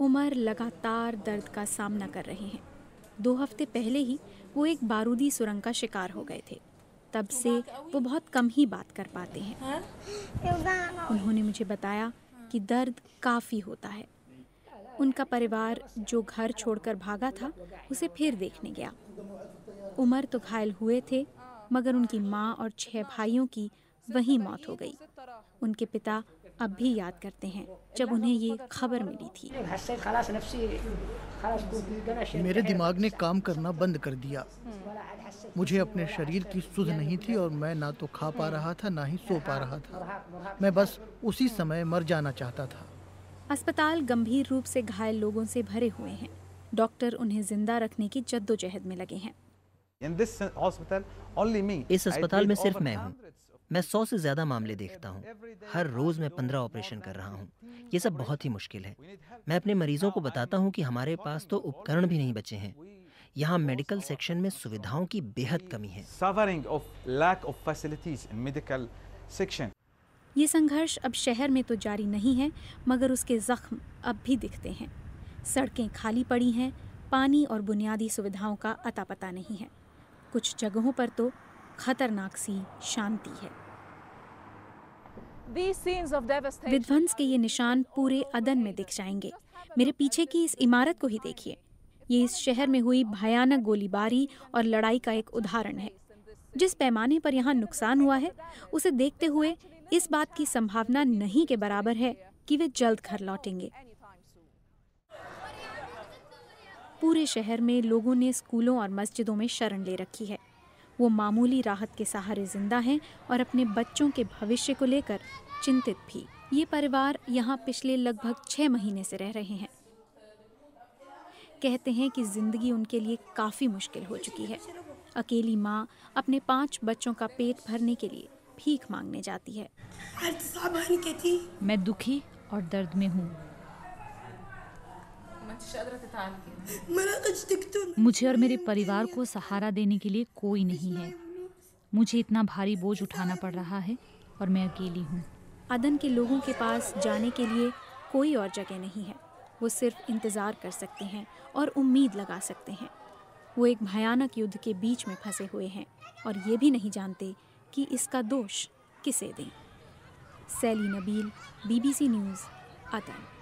उमर लगातार दर्द का सामना कर रहे हैं दो हफ्ते पहले ही वो एक बारूदी सुरंग का शिकार हो गए थे तब से वो बहुत कम ही बात कर पाते हैं हाँ? उन्होंने मुझे बताया कि दर्द काफ़ी होता है उनका परिवार जो घर छोड़कर भागा था उसे फिर देखने गया उमर तो घायल हुए थे मगर उनकी माँ और छह भाइयों की वही मौत हो गई उनके पिता अब भी याद करते हैं जब उन्हें ये खबर मिली थी मेरे दिमाग ने काम करना बंद कर दिया मुझे अपने शरीर की सुध नहीं थी और मैं ना तो खा पा रहा था ना ही सो पा रहा था मैं बस उसी समय मर जाना चाहता था अस्पताल गंभीर रूप से घायल लोगों से भरे हुए हैं डॉक्टर उन्हें जिंदा रखने की जद्दोजहद में लगे हैं इस अस्पताल में सिर्फ मैं हूँ मैं सौ से ज़्यादा मामले देखता हूँ हर रोज़ मैं पंद्रह ऑपरेशन कर रहा हूँ ये सब बहुत ही मुश्किल है मैं अपने मरीजों को बताता हूँ कि हमारे पास तो उपकरण भी नहीं बचे हैं यहाँ मेडिकल सेक्शन में सुविधाओं की बेहद कमी है ये संघर्ष अब शहर में तो जारी नहीं है मगर उसके जख्म अब भी दिखते हैं सड़कें खाली पड़ी हैं पानी और बुनियादी सुविधाओं का अता पता नहीं है कुछ जगहों पर तो खतरनाक सी शांति है विध्वंस के ये निशान पूरे अदन में दिख जाएंगे मेरे पीछे की इस इमारत को ही देखिए ये इस शहर में हुई भयानक गोलीबारी और लड़ाई का एक उदाहरण है जिस पैमाने पर यहाँ नुकसान हुआ है उसे देखते हुए इस बात की संभावना नहीं के बराबर है कि वे जल्द घर लौटेंगे पूरे शहर में लोगों ने स्कूलों और मस्जिदों में शरण ले रखी है वो मामूली राहत के सहारे ज़िंदा हैं और अपने बच्चों के भविष्य को लेकर चिंतित भी ये परिवार यहाँ पिछले लगभग छः महीने से रह रहे हैं कहते हैं कि ज़िंदगी उनके लिए काफ़ी मुश्किल हो चुकी है अकेली माँ अपने पांच बच्चों का पेट भरने के लिए भीख मांगने जाती है तो मैं दुखी और दर्द में हूँ मुझे और मेरे परिवार को सहारा देने के लिए कोई नहीं है मुझे इतना भारी बोझ उठाना पड़ रहा है और मैं अकेली हूँ अदन के लोगों के पास जाने के लिए कोई और जगह नहीं है वो सिर्फ इंतज़ार कर सकते हैं और उम्मीद लगा सकते हैं वो एक भयानक युद्ध के बीच में फंसे हुए हैं और ये भी नहीं जानते कि इसका दोष किसे दें सैली नबील बीबीसी न्यूज़ अदन